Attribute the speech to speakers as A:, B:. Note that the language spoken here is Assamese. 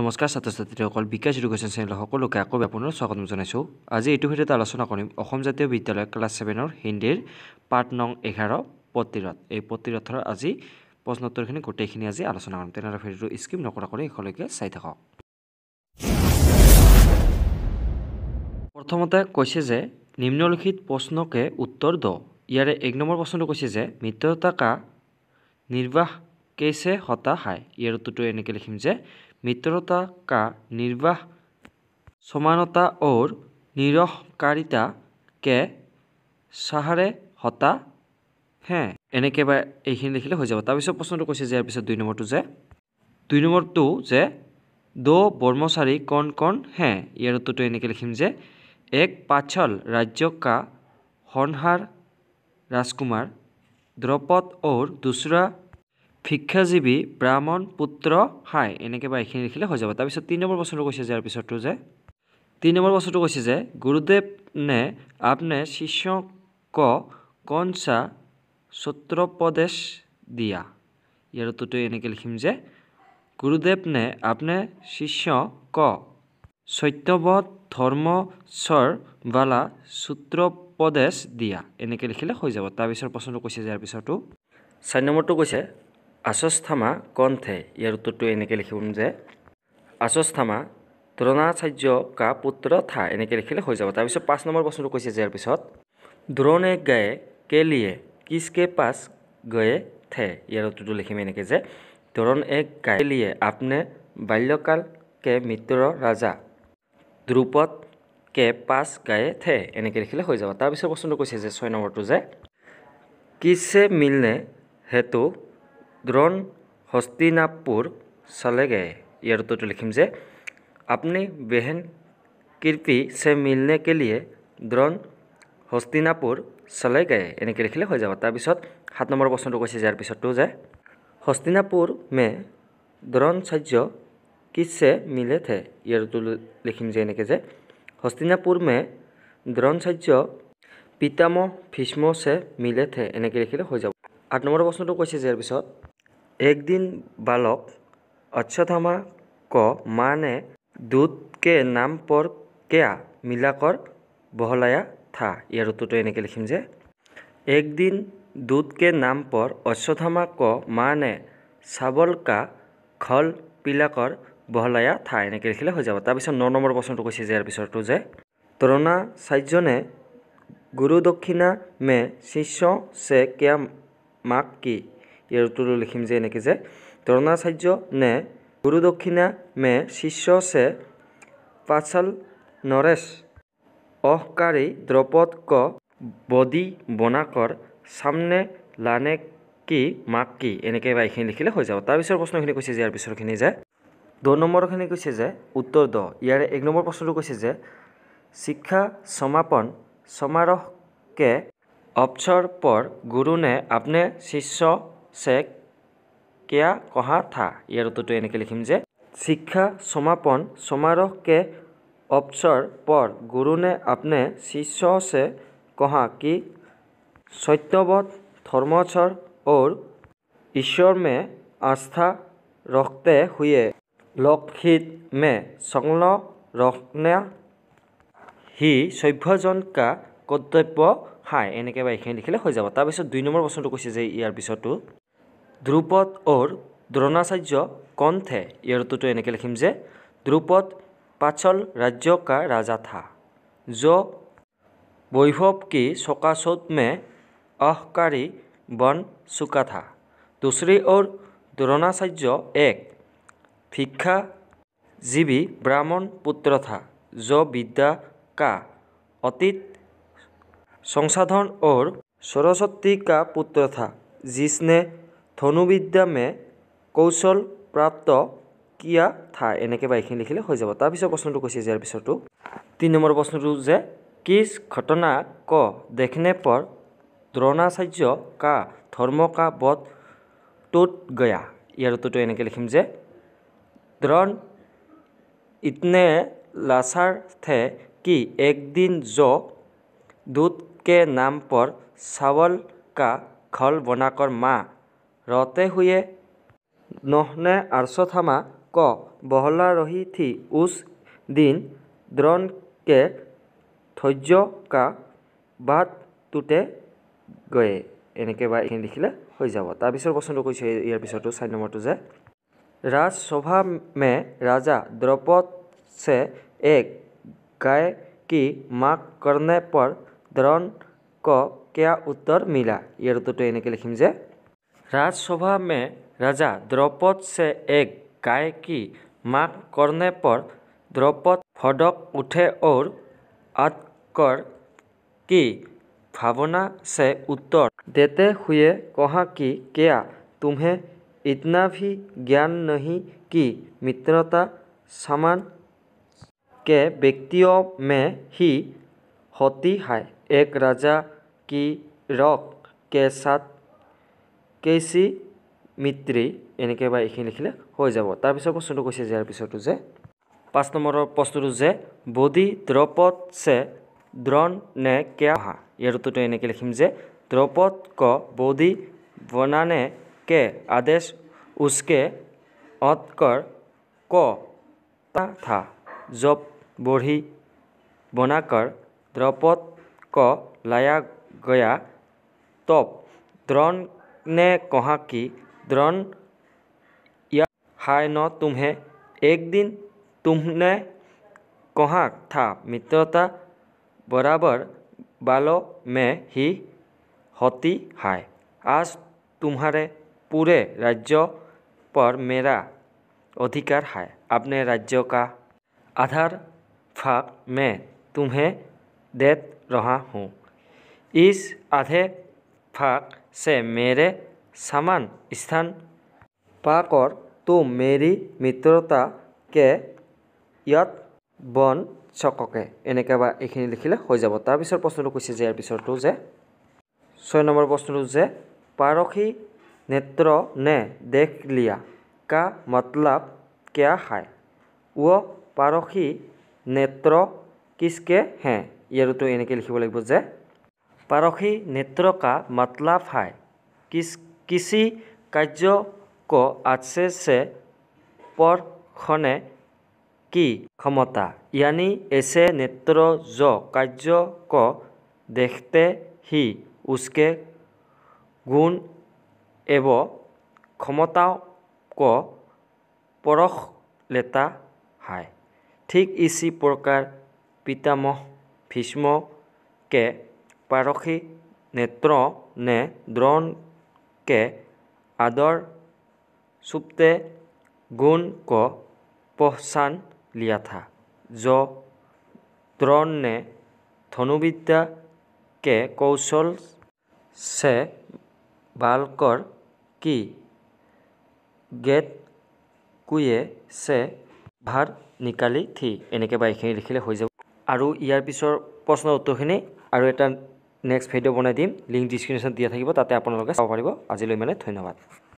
A: নমস্কাৰ ছাত্ৰ ছাত্ৰীসকল বিকাশ এডুকেশ্যন চেনেলৰ সকলোকে আকৌ আপোনাৰ স্বাগতম জনাইছোঁ আজি এইটো ভিডিঅ'ত আলোচনা কৰিম অসম জাতীয় বিদ্যালয় ক্লাছ ছেভেনৰ হিন্দীৰ পাঠ নং এঘাৰ প্ৰতিৰথ এই প্ৰতিৰথৰ আজি প্ৰশ্নোত্তৰখিনি গোটেইখিনি আজি আলোচনা কৰিম তেনেহ'লে ভিডিঅ'টো স্কিপ নকৰাকৈ এইখনলৈকে চাই থাকক প্ৰথমতে কৈছে যে নিম্নলিখিত প্ৰশ্নকে উত্তৰ দ ইয়াৰে এক নম্বৰ প্ৰশ্নটো কৈছে যে মৃত্যতা কা নিৰ্বাহ কেছে হতা হাই ইয়াৰ উত্তৰটো এনেকৈ লিখিম যে मित्रता কা निर्वाह সমানতা और निरहकारिता কে सहारे হতা হে হ্যাঁ, এনেকৈ বা এইখিনি লিখিলে হৈ যাব তাৰপিছত প্ৰশ্নটো কৈছে যে ইয়াৰ পিছত দুই নম্বৰটো যে দুই নম্বৰটো যে দো বৰ্মচাৰী কণ কণ হে হ্যাঁ, ইয়াৰ উত্তৰটো এনেকৈ লিখিম যে এক পাচল ৰাজ্য কা হনহাৰ ৰাজকুমাৰ দ্ৰৌপদ অ'ৰ দুচৰা ভিক্ষাজীৱী ব্ৰাহ্মণ পুত্ৰ হাই এনেকৈ বা এইখিনি লিখিলে হৈ যাব তাৰপিছত তিনি নম্বৰ প্ৰশ্নটো কৈছে যে ইয়াৰ পিছৰটো যে তিনি নম্বৰ প্ৰশ্নটো কৈছে যে গুৰুদেৱ নে আপনে শিষ্য শিষ্যক কনচা সত্ৰপদেশ দিয়া ইয়াৰ উত্তৰটো এনেকৈ লিখিম যে গুৰুদেৱ নে আপনে শিষ্য ক সত্যবধ ধৰ্ম স্বৰ বালা সূত্ৰপদেশ দিয়া এনেকৈ লিখিলে হৈ যাব তাৰপিছত প্ৰশ্নটো কৈছে যে ইয়াৰ পিছতো চাৰি নম্বৰটো কৈছে আশস্থামা কণ্ঠে ইয়াৰ উত্তৰটো এনেকৈ লিখিম যে আশস্থামা দ্ৰোণাচাৰ্য কা পুত্ৰ থা এনেকৈ লিখিলে হৈ যাব তাৰপিছত পাঁচ নম্বৰ প্ৰশ্নটো কৈছে যে ইয়াৰ পিছত দ্ৰোণে গায়ে কে লিয়ে কিচকে পাছ গয়ে থে ইয়াৰ উত্তৰটো লিখিম এনেকৈ যে দ্ৰোণ এক গায়ে লিয়ে আপনে বাল্যকাল কে মিত্ৰ ৰাজা দ্ৰুপদ কে পাঁচ গায়ে থে এনেকৈ লিখিলে হৈ যাব তাৰপিছত প্ৰশ্নটো কৈছে যে ছয় নম্বৰটো যে কিচে মিলনে হেতু দ্ৰণ হস্তিনাপুৰ চালে গে ইয়াৰ উত্তৰটো লিখিম যে আপুনি বেহেন কিৰ্পি চে মিলনে কে লিয়ে দ্ৰণ হস্তিনাপুৰ চালে গে এনেকৈ লিখিলে হৈ যাব তাৰপিছত সাত নম্বৰ প্ৰশ্নটো কৈছে যে ইয়াৰ পিছতটো যে হস্তিনাপুৰ মে দ্ৰণ চাৰ্য কিছে মিলে থে ইয়াৰ উত্তৰটো লিখিম যে এনেকৈ যে হস্তিনাপুৰ মে দ্ৰণ চাৰ্য পিতাম ভীষ্ম চে মিলে থে এনেকৈ লিখিলে হৈ যাব আঠ নম্বৰ প্ৰশ্নটো কৈছে যে ইয়াৰ পিছত একদিন বালক અશ્વત્થામા ক माँ ने दूध के नाम पर क्या मिलाकर बहलाया था ইয়াৰ উত্তৰটো এনেকৈ লিখিম যে একদিন दूध के नाम पर अश्वत्थामा क माँ ने চাৱল কা খল পিলাকৰ বহলায়া থা এনেকৈ লিখিলে হৈ যাব তাৰপিছত ন নম্বৰ প্ৰশ্নটো কৈছে যে ইয়াৰ পিছৰটো যে দ্ৰোণাচাৰ্যনে গুৰু দক্ষিণা মে শিষ্য চে কেয়া মাক কি ইয়াৰ উত্তৰটো লিখিম যে এনেকৈ যে দ্ৰোণাচাৰ্য নে গুৰু দক্ষিণা মে শিষ্য চে পাচল নৰেশ অহকাৰী দ্ৰপদ ক বডি বনাকৰ চামনে লানে কি মাক কি এনেকৈ বা এইখিনি লিখিলে হৈ যাব তাৰপিছৰ প্ৰশ্নখিনি কৈছে যে ইয়াৰ পিছৰখিনি যে দহ নম্বৰখিনি কৈছে যে উত্তৰ দহ ইয়াৰে এক নম্বৰ প্ৰশ্নটো কৈছে যে শিক্ষা সমাপন কে অপচৰ পৰ গুৰুনে আপনে শিষ্য চেক কিয়া কহা থা ইয়াৰ উত্তৰটো এনেকৈ লিখিম যে শিক্ষা সমাপন সমাৰোহ কে অপচৰ পৰ গুৰুনে আপনে শিষ্য চে কহা কি সত্যবত ধৰ্মচৰ ঔৰ ঈশ্বৰ মে আস্থা ৰখতে হুয়ে লক্ষিত মে সংল ৰখনা সি সভ্যজন কা কৰ্তব্য হাই এনেকৈ বা এইখিনি লিখিলে হৈ যাব তাৰপিছত দুই নম্বৰ প্ৰশ্নটো কৈছে যে ইয়াৰ পিছতো ধ্রুপদ ওর দ্রোণাচার্য কণ্ঠে ইয়ৰতুটো এনেকৈ লিখিম যে ধ্ৰুপদ পাচল ৰাজ্য কা ৰাজা থা য বৈভৱ কি চকা চৌতমে অহকাৰী বন চুকা থা দুশ্ৰী ওৰ দ্ৰোণাচাৰ্য এক ভিক্ষা জীৱী ব্ৰাহ্মণ পুত্ৰ থা য বিদ্যা কা অতীত সংসাধন ওর সরস্বতী কা পুত্র থা জিষ্ণে ধনুবিদ্যামে কৌশল প্ৰাপ্ত কিয়া থা এনেকৈ বা এইখিনি লিখিলে হৈ যাব তাৰপিছত প্ৰশ্নটো কৈছে ইয়াৰ পিছতো তিনি নম্বৰ প্ৰশ্নটো যে কিচ ঘটনা ক দেখনে পৰ দ্ৰোণাচাৰ্য কা ধৰ্ম কা বধ টোট গয়া ইয়াৰ উত্তৰটো এনেকৈ লিখিম যে দ্ৰণ ইতনে থে কি একদিন য দুধকে নাম পৰ চাৱল কা ঘল বনাকৰ মা ৰতে হুয়ে নহনে আৰ্চথামা ক বহলা ৰহি থি উচ দিন দ্ৰণকে ধৈৰ্য কা বাট টুটে গয়ে এনেকৈ বা এইখিনি লিখিলে হৈ যাব তাৰপিছৰ প্ৰশ্নটো কৈছোঁ ইয়াৰ পিছৰটো চাৰি নম্বৰটো যে ৰাজসভা মে ৰাজা দ্ৰপদ চে এক গায় কি মাক কৰ্ণে পৰ দ্ৰণ ক কিয়া উত্তৰ মিলা ইয়াৰ উত্তৰটো এনেকৈ লিখিম যে राज्यसभा में राजा द्रौपद से एक गाय की मांग करने पर द्रौपद फड़क उठे और आकर की भावना से उत्तर देते हुए कहा कि क्या तुम्हें इतना भी ज्ञान नहीं कि मित्रता सामान के व्यक्तियों में ही होती है एक राजा की रॉक के साथ কে চি মিত্ৰী এনেকৈ বা এইখিনি লিখিলে হৈ যাব তাৰপিছৰ প্ৰশ্নটো কৈছে ইয়াৰ পিছতো যে পাঁচ নম্বৰৰ প্ৰশ্নটো যে বডি দ্ৰপদ চে দ্ৰণ নে কে হা ইয়াৰ উত্তৰটো এনেকৈ লিখিম যে দ্ৰপদ ক বডি বনানে কে আদেশ উচকে অতকৰ ক তা জপ বঢ়ি বনাকৰ দ্ৰপদ ক লায়া গয়া তপ দ্ৰণ ने कहा कि या हाय न तुम्हें एक दिन तुमने कहा था मित्रता बराबर बालों में ही होती है आज तुम्हारे पूरे राज्य पर मेरा अधिकार है अपने राज्य का आधार फाक मैं तुम्हें दे रहा हूँ इस आधे फाक সে মেরে সামান স্থান পাকর তো মেরি মিত্রতা কে ইয়ত বন চককে এনেকৈ বা এইখিনি লিখিলে হৈ যাব তাৰপিছৰ প্ৰশ্নটো কৈছে যে ইয়াৰ পিছৰটো যে ছয় নম্বৰ প্ৰশ্নটো যে পাৰসী নেত্ৰ নে দেখ লিয়া কা মতলব কিয়া খায় ও পাৰসী নেত্ৰ কিচকে হে ইয়াৰোতো এনেকৈ লিখিব লাগিব যে পাৰসী নেত্ৰ কা মতলাফ হাই কিছি কাৰ্য ক আছে চে পৰখনে কি ক্ষমতা ইয়ানি এছে নেত্ৰ য কাৰ্য ক দেখতে সি উচকে গুণ এব ক্ষমতা ক পৰখ লেতা হায় ঠিক ইচি প্ৰকাৰ পিতামহ ভীষ্মকে পাৰসী নেত্ৰ নে কে আদৰ চুপ্তে গুণ ক পহচান লিয়া থা য দ্ৰণ নে ধনুবিদ্যা কে কৌশল চে বালকৰ কি গেট কুয়ে চে ভাৰ নিকালি থি এনেকৈ বা এইখিনি লিখিলে হৈ যাব আৰু ইয়াৰ পিছৰ প্ৰশ্ন উত্তৰখিনি আৰু এটা নেক্সট ভিডিঅ' বনাই দিম লিংক ডিছক্ৰিপশ্যনত দিয়া থাকিব তাতে আপোনালোকে চাব পাৰিব আজিলৈ মানে ধন্যবাদ